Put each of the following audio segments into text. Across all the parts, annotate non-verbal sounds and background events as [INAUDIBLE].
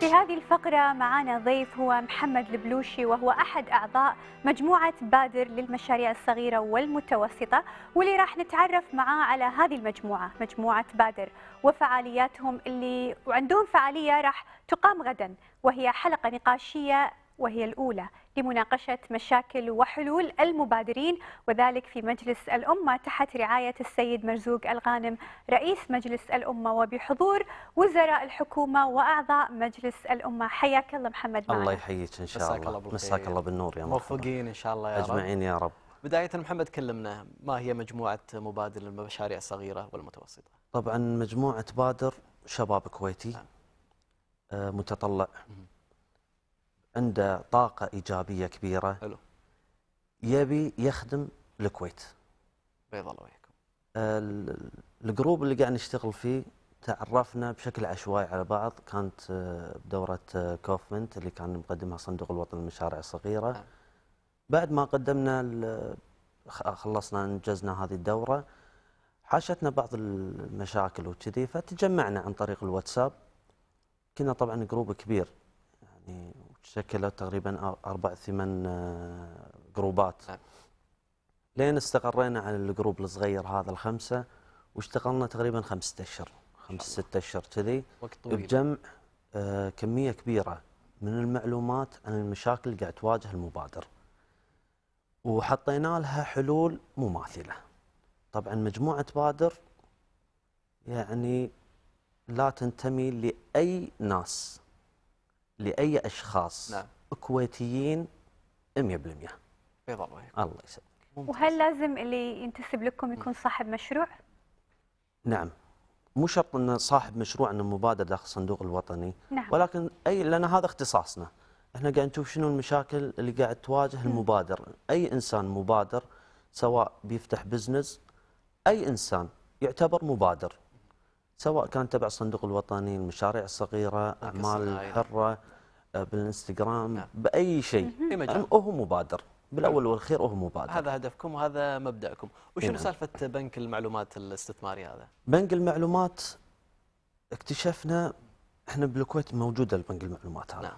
في هذه الفقرة معنا ضيف هو محمد البلوشي وهو أحد أعضاء مجموعة بادر للمشاريع الصغيرة والمتوسطة واللي راح نتعرف معاه على هذه المجموعة مجموعة بادر وفعالياتهم اللي وعندهم فعالية راح تقام غدا وهي حلقة نقاشية وهي الأولى لمناقشة مشاكل وحلول المبادرين وذلك في مجلس الأمة تحت رعاية السيد مرزوق الغانم رئيس مجلس الأمة وبحضور وزراء الحكومة وأعضاء مجلس الأمة حياك الله محمد معنا. الله يحييك إن شاء الله مساك الله بالنور يا موفقين إن شاء الله يا رب أجمعين يا رب بداية محمد كلمنا ما هي مجموعة مبادر للمشاريع الصغيرة والمتوسطة طبعا مجموعة بادر شباب كويتي نعم. آه، متطلع عنده طاقة إيجابية كبيرة حلو يبي يخدم الكويت بيض الله وياكم الجروب اللي قاعد نشتغل فيه تعرفنا بشكل عشوائي على بعض كانت بدورة آه، آه، كوفمنت اللي كان مقدمها صندوق الوطن للمشاريع الصغيرة أه. بعد ما قدمنا خلصنا انجزنا هذه الدورة حاشتنا بعض المشاكل وكذي فتجمعنا عن طريق الواتساب كنا طبعا جروب كبير يعني شكلت تقريبا أربع ثمان آه، جروبات نعم. لين استقرينا على الجروب الصغير هذا الخمسة واشتغلنا تقريبا خمسة أشهر خمسة ستة أشهر كذي بجمع آه، كمية كبيرة من المعلومات عن المشاكل اللي قاعد تواجه المبادر وحطينا لها حلول مماثلة طبعا مجموعة بادر يعني لا تنتمي لأي ناس لاي اشخاص نعم. كويتيين 100% بيض الله الله يسلمك وهل لازم اللي ينتسب لكم يكون صاحب مشروع؟ نعم مو شرط ان صاحب مشروع انه مبادر داخل الصندوق الوطني نعم. ولكن اي لان هذا اختصاصنا احنا قاعد نشوف شنو المشاكل اللي قاعد تواجه المبادر اي انسان مبادر سواء بيفتح بزنس اي انسان يعتبر مبادر سواء كان تبع الصندوق الوطني المشاريع الصغيرة أعمال حرة آه، بالانستغرام نعم. بأي شيء هو مبادر بالأول نعم. والخير هو مبادر هذا هدفكم وهذا مبدأكم وشنو نعم. سالفة بنك المعلومات الاستثماري هذا؟ بنك المعلومات اكتشفنا احنا بالكويت موجودة البنك المعلومات هذا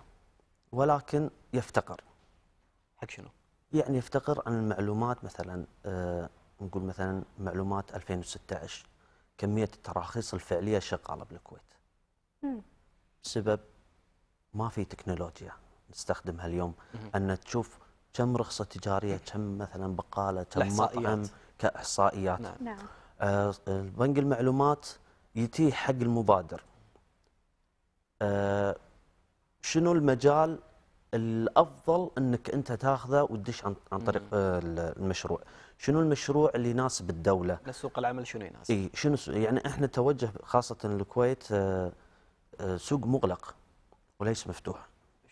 ولكن يفتقر حق شنو؟ يعني يفتقر عن المعلومات مثلا آه نقول مثلا معلومات 2016 كمية التراخيص الفعلية شغالة بالكويت امم بسبب ما في تكنولوجيا نستخدمها اليوم أن تشوف كم رخصة تجارية كم مثلا بقالة كم مطعم كإحصائيات نعم. نعم. آه بنك المعلومات يتيح حق المبادر آه شنو المجال الافضل انك انت تاخذه وتدش عن, عن طريق آه المشروع شنو المشروع اللي يناسب الدوله لسوق العمل شنو يناسب اي شنو يعني احنا توجه خاصه الكويت آه، آه، سوق مغلق وليس مفتوح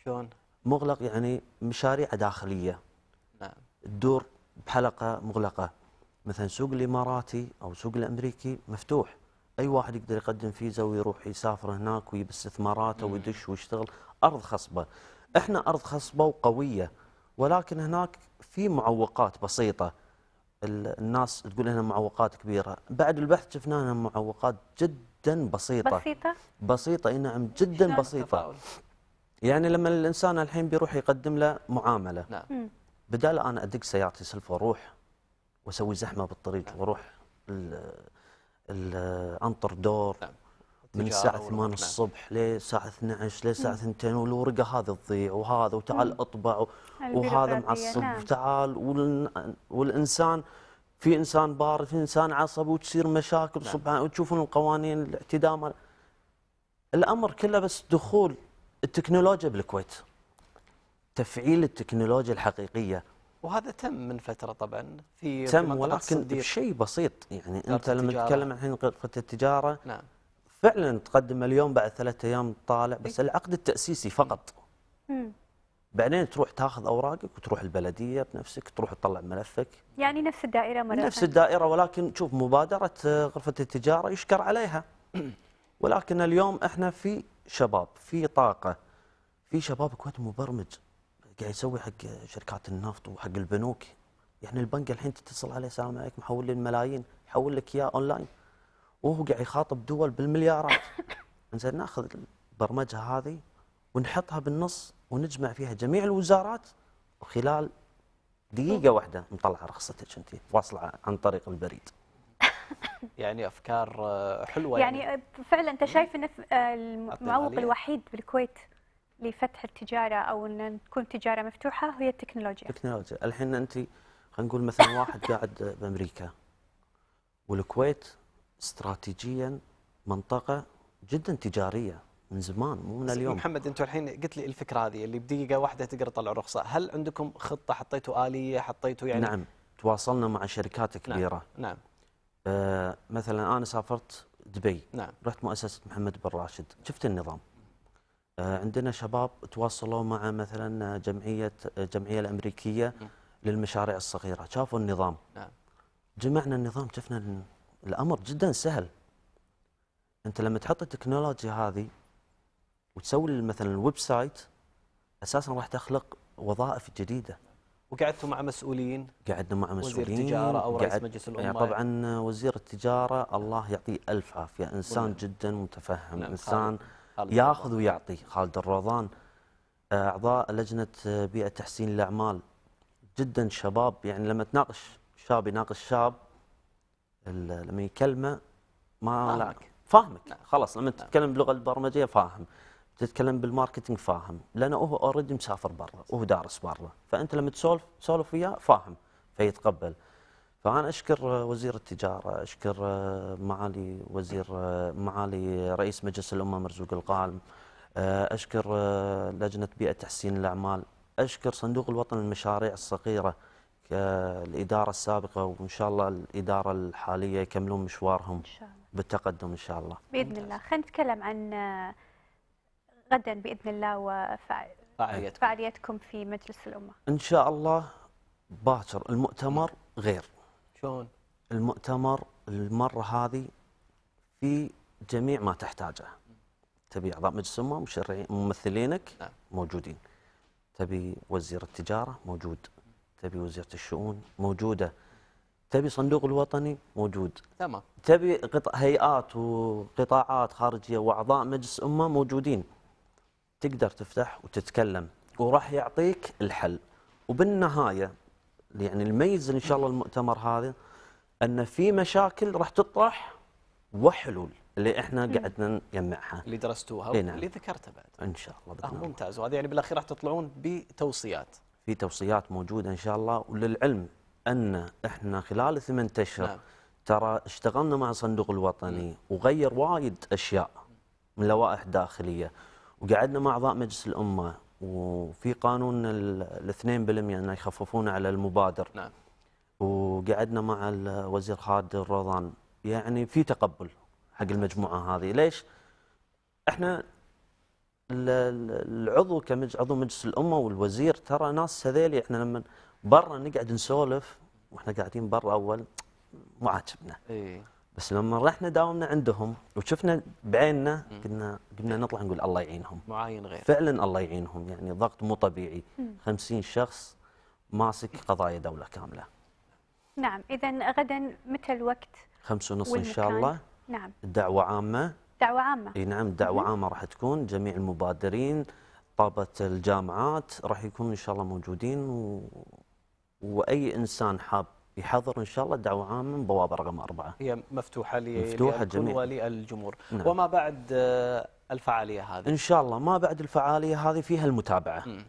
شلون مغلق يعني مشاريع داخليه نعم تدور بحلقه مغلقه مثلا سوق الاماراتي او سوق الامريكي مفتوح اي واحد يقدر يقدم فيزا ويروح يسافر هناك ويجيب استثماراته ويدش ويشتغل ارض خصبه احنا ارض خصبه وقويه ولكن هناك في معوقات بسيطه الناس تقول انها معوقات كبيره بعد البحث شفنا انها معوقات جدا بسيطه بسيطه بسيطه اي نعم جدا بسيطه يعني لما الانسان الحين بيروح يقدم له معامله نعم بدال انا ادق سيارتي سلف واروح واسوي زحمه بالطريق واروح انطر دور نعم. من الساعة 8 الصبح للساعة 12 للساعة 2 والورقة هذه تضيع وهذا وتعال اطبع وهذا معصب وتعال والانسان في انسان بارد في انسان عصبي وتصير مشاكل نعم. سبحان وتشوفون القوانين الاعتدام الامر كله بس دخول التكنولوجيا بالكويت تفعيل التكنولوجيا الحقيقيه وهذا تم من فتره طبعا في تم ولكن شيء بسيط يعني انت لما تتكلم عن غرفه التجاره نعم فعلا تقدم اليوم بعد ثلاثة ايام طالع بس إيه. العقد التاسيسي فقط مم. بعدين تروح تاخذ اوراقك وتروح البلديه بنفسك تروح تطلع ملفك يعني نفس الدائره مره نفس الدائره ولكن شوف مبادره آه، غرفه التجاره يشكر عليها [CLEARS THROAT] ولكن اليوم احنا في شباب في طاقه في شباب كويت مبرمج قاعد يسوي حق شركات النفط وحق البنوك يعني البنك الحين تتصل عليه السلام عليكم حول لي الملايين يحول لك اياه اونلاين وهو قاعد يخاطب دول بالمليارات [LAUGHS] زين ناخذ البرمجه هذه ونحطها بالنص ونجمع فيها جميع الوزارات وخلال دقيقة واحدة مطلعة رخصتك أنت واصلة عن طريق البريد [LAUGHS] يعني أفكار آه، حلوة يعني, يعني آه، فعلا أنت شايف أن آه، المعوق الوحيد بالكويت لفتح التجارة أو أن تكون تجارة مفتوحة هي التكنولوجيا التكنولوجيا الحين أنت خلينا نقول مثلا واحد قاعد بأمريكا والكويت استراتيجيا منطقه جدا تجاريه من زمان مو من اليوم محمد انتم الحين قلت لي الفكره هذه اللي بدقيقه واحده تقدر تطلع رخصه هل عندكم خطه حطيتوا اليه حطيتوا يعني نعم تواصلنا مع شركات نعم، كبيره نعم, نعم. آه مثلا انا سافرت دبي نعم. رحت مؤسسه محمد بن راشد شفت النظام آه عندنا شباب تواصلوا مع مثلا جمعيه الجمعيه الامريكيه نعم. للمشاريع الصغيره شافوا النظام نعم. جمعنا النظام شفنا الامر جدا سهل انت لما تحط التكنولوجيا هذه وتسوي مثلا الويب سايت اساسا راح تخلق وظائف جديده وقعدتوا مع مسؤولين قعدنا مع مسؤولين وزير التجاره او رئيس مجلس الامه يعني طبعا وزير التجاره الله يعطيه الف عافيه نعم، انسان جدا متفهم نعم انسان خالد. ياخذ ويعطي خالد الروضان اعضاء لجنه بيئه تحسين الاعمال جدا شباب يعني لما تناقش شاب يناقش شاب لما يكلمه ما فاهمك, فاهمك نعم. خلاص لما نعم. تتكلم باللغه البرمجيه فاهم تتكلم بالماركتنج فاهم لانه هو اوريدي مسافر برا وهو دارس برا فانت لما تسولف تسولف وياه فاهم فيتقبل فانا اشكر وزير التجاره اشكر معالي وزير معالي رئيس مجلس الامه مرزوق القالم اشكر لجنه بيئه تحسين الاعمال اشكر صندوق الوطن للمشاريع الصغيره الاداره السابقه وان شاء الله الاداره الحاليه يكملون مشوارهم إن شاء الله. بالتقدم ان شاء الله باذن الله خلينا نتكلم عن غدا باذن الله وفعاليتكم فعاليتكم في مجلس الامه ان شاء الله باكر المؤتمر غير شلون المؤتمر المره هذه في جميع ما تحتاجه تبي اعضاء مجلس الامه ممثلينك نعم. موجودين تبي وزير التجاره موجود تبي وزيره الشؤون موجوده تبي صندوق الوطني موجود تمام تبي قط... هيئات وقطاعات خارجيه واعضاء مجلس امه موجودين تقدر تفتح وتتكلم وراح يعطيك الحل وبالنهايه يعني الميز ان شاء الله المؤتمر هذا ان في مشاكل راح تطرح وحلول اللي احنا قعدنا نجمعها اللي درستوها نعم. واللي نعم. ذكرتها بعد ان شاء الله آه ممتاز وهذا يعني بالاخير راح تطلعون بتوصيات في توصيات موجوده ان شاء الله وللعلم ان احنا خلال ثمان اشهر نعم. ترى اشتغلنا مع الصندوق الوطني نعم. وغير وايد اشياء من لوائح داخليه وقعدنا مع اعضاء مجلس الامه وفي قانون الاثنين بالمئة انه يخففونه على المبادر نعم وقعدنا مع الوزير خالد الرضان يعني في تقبل حق المجموعه هذه ليش؟ احنا العضو عضو مجلس الامه والوزير ترى ناس هذيلي احنا لما برا نقعد نسولف واحنا قاعدين برا اول مو عاجبنا إيه. بس لما رحنا داومنا عندهم وشفنا بعيننا قلنا قمنا نطلع نقول الله يعينهم معاين غير فعلا الله يعينهم يعني ضغط مو طبيعي 50 شخص ماسك قضايا دوله كامله نعم اذا غدا متى الوقت 5 ونص ان شاء الله نعم الدعوه عامه دعوة عامة اي نعم دعوة عامة راح تكون جميع المبادرين طابة الجامعات راح يكونوا إن شاء الله موجودين و... وأي إنسان حاب يحضر ان شاء الله دعوه عامه من بوابه رقم اربعه. هي مفتوحه ل مفتوحه جميل وللجمهور، نعم. وما بعد آه، الفعاليه هذه؟ ان شاء الله ما بعد الفعاليه هذه فيها المتابعه. م.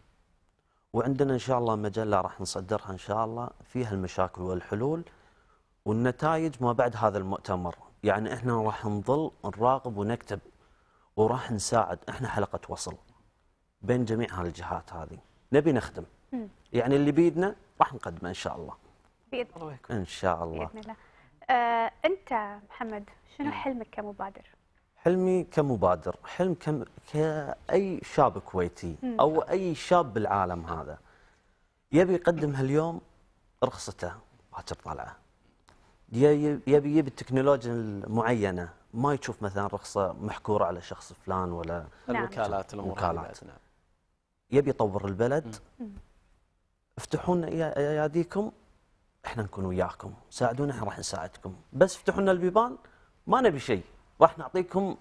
وعندنا ان شاء الله مجله راح نصدرها ان شاء الله فيها المشاكل والحلول والنتائج ما بعد هذا المؤتمر يعني احنا راح نظل نراقب ونكتب وراح نساعد احنا حلقه وصل بين جميع هالجهات هذه نبي نخدم يعني اللي بيدنا راح نقدمه ان شاء الله باذن الله ان شاء الله باذن الله آه انت محمد شنو حلمك كمبادر حلمي كمبادر حلم كم كاي شاب كويتي م. او اي شاب بالعالم هذا يبي يقدم هاليوم رخصته باكر طالعه يبي يجيب التكنولوجيا المعينه ما يشوف مثلا رخصه محكوره على شخص فلان ولا نعم. الوكالات نعم. الوكالات نعم يبي يطور البلد افتحوا لنا اياديكم احنا نكون وياكم ساعدونا احنا راح نساعدكم بس افتحوا لنا البيبان ما نبي شيء راح نعطيكم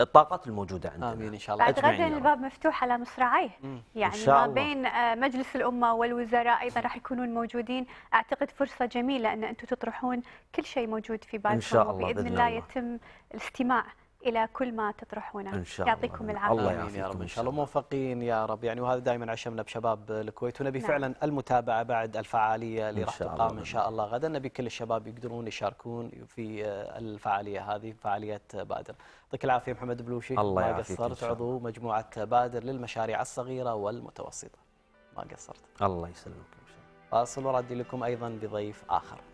الطاقات الموجوده عندنا امين ان شاء الله بعد ان الباب مفتوح على مصراعيه يعني ما بين آه، مجلس الامه والوزراء ايضا راح يكونون موجودين اعتقد فرصه جميله ان انتم تطرحون كل شيء موجود في بالكم ان شاء الله الله يتم الاستماع الى كل ما تطرحونه ان شاء الله يعطيكم العافيه الله يعافيكم يا رب ان شاء الله موفقين يا رب يعني وهذا دائما عشمنا بشباب الكويت ونبي نعم. فعلا المتابعه بعد الفعاليه اللي راح تقام ان شاء الله غدا نبي كل الشباب يقدرون يشاركون في الفعاليه هذه فعاليه بادر يعطيك العافيه محمد بلوشي الله يعافيك ما قصرت عضو مجموعه بادر للمشاريع الصغيره والمتوسطه ما قصرت الله يسلمك فاصل وردي لكم ايضا بضيف اخر